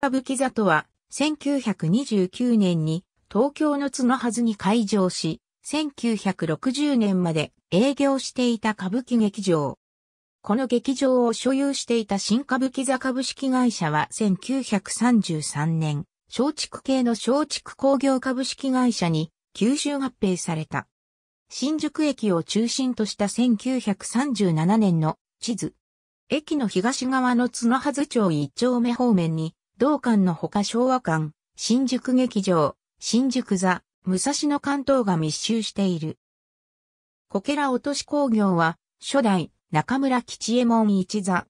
歌舞伎座とは、1929年に東京の角はずに開場し、1960年まで営業していた歌舞伎劇場。この劇場を所有していた新歌舞伎座株式会社は1933年、松竹系の松竹工業株式会社に吸収合併された。新宿駅を中心とした1937年の地図。駅の東側の角筈町一丁目方面に同館のほか昭和館、新宿劇場、新宿座、武蔵野関東が密集している。こけら落とし工業は、初代、中村吉右衛門一座。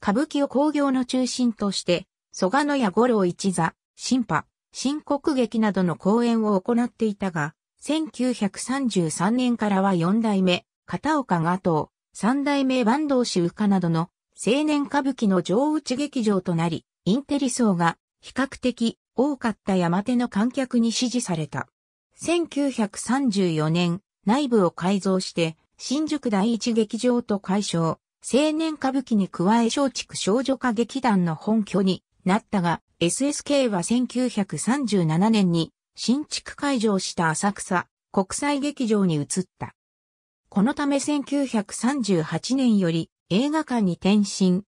歌舞伎を工業の中心として、蘇我野や五郎一座、新派、新国劇などの公演を行っていたが、1933年からは四代目、片岡賀藤、三代目坂東氏宇歌などの青年歌舞伎の上内劇場となり、インテリ層が比較的多かった山手の観客に支持された。1934年、内部を改造して、新宿第一劇場と解消、青年歌舞伎に加え小竹少女歌劇団の本拠になったが、SSK は1937年に新築会場した浅草国際劇場に移った。このため1938年より映画館に転身、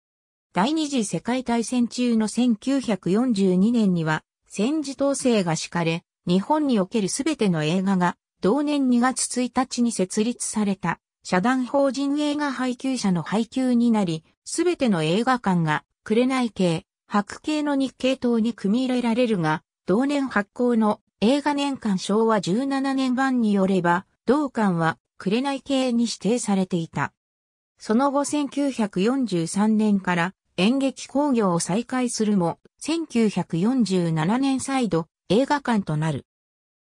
第二次世界大戦中の1942年には戦時統制が敷かれ、日本におけるすべての映画が同年2月1日に設立された社団法人映画配給者の配給になり、すべての映画館が紅系、白系の日系等に組み入れられるが、同年発行の映画年間昭和17年版によれば、同館は紅系に指定されていた。その後1943年から演劇興行を再開するも、1947年再度映画館となる。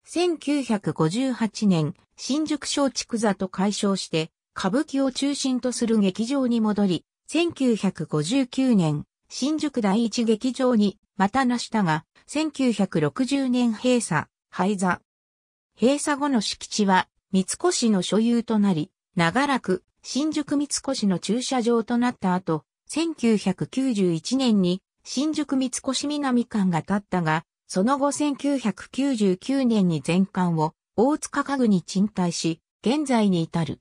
1958年、新宿松竹座と解消して、歌舞伎を中心とする劇場に戻り、1959年、新宿第一劇場にまたなしたが、1960年閉鎖、廃座。閉鎖後の敷地は三越の所有となり、長らく新宿三越の駐車場となった後、1991年に新宿三越南館が建ったが、その後1999年に全館を大塚家具に賃貸し、現在に至る。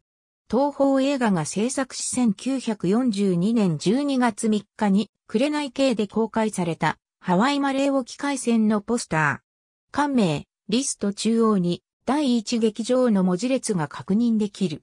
東宝映画が制作し1942年12月3日に、紅系で公開された、ハワイマレー沖海戦のポスター。館名、リスト中央に、第一劇場の文字列が確認できる。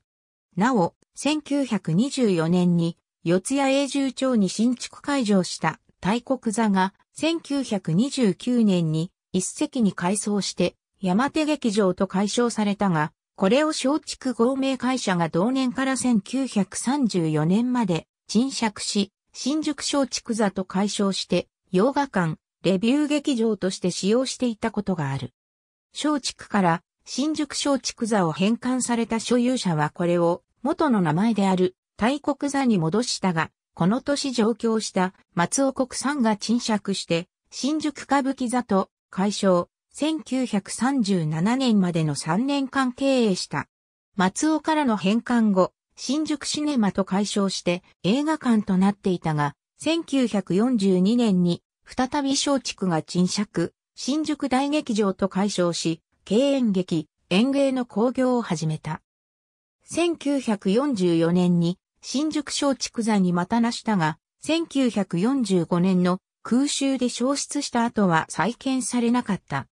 なお、1924年に、四谷永住町に新築開場した大国座が1929年に一席に改装して山手劇場と解消されたが、これを松竹合名会社が同年から1934年まで沈借し、新宿松竹座と解消して洋画館、レビュー劇場として使用していたことがある。松竹から新宿松竹座を返還された所有者はこれを元の名前である大国座に戻したが、この年上京した松尾国産が沈借して、新宿歌舞伎座と解消、1937年までの3年間経営した。松尾からの返還後、新宿シネマと解消して映画館となっていたが、1942年に再び松竹が沈借、新宿大劇場と解消し、経営劇、演芸の興行を始めた。1944年に新宿松竹座にまたなしたが、1945年の空襲で消失した後は再建されなかった。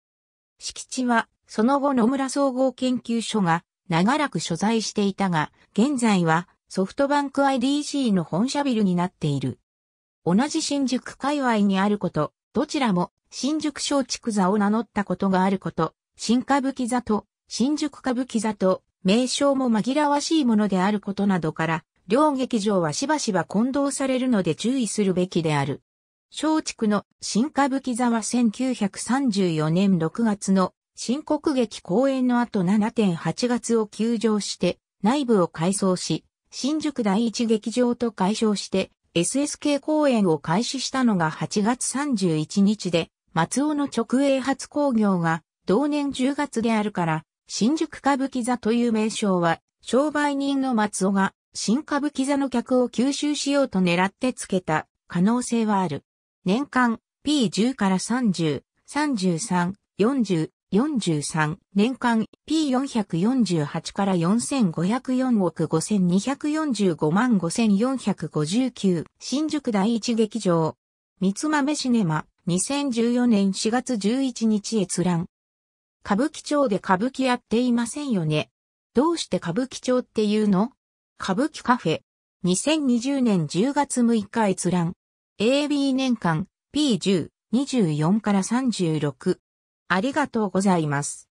敷地は、その後野村総合研究所が長らく所在していたが、現在はソフトバンク IDC の本社ビルになっている。同じ新宿界隈にあること、どちらも新宿松竹座を名乗ったことがあること、新歌舞伎座と新宿歌舞伎座と名称も紛らわしいものであることなどから、両劇場はしばしば混同されるので注意するべきである。松竹の新歌舞伎座は1934年6月の新国劇公演の後7.8月を休場して内部を改装し、新宿第一劇場と解消して SSK 公演を開始したのが8月31日で、松尾の直営発工業が同年10月であるから、新宿歌舞伎座という名称は商売人の松尾が新歌舞伎座の客を吸収しようと狙ってつけた可能性はある。年間 P10 から30、33、40、43年間 P448 から4504億5245万5459新宿第一劇場三つ豆シネマ2014年4月11日閲覧歌舞伎町で歌舞伎やっていませんよねどうして歌舞伎町っていうの歌舞伎カフェ。2020年10月6日閲覧。AB 年間 P10、24から36。ありがとうございます。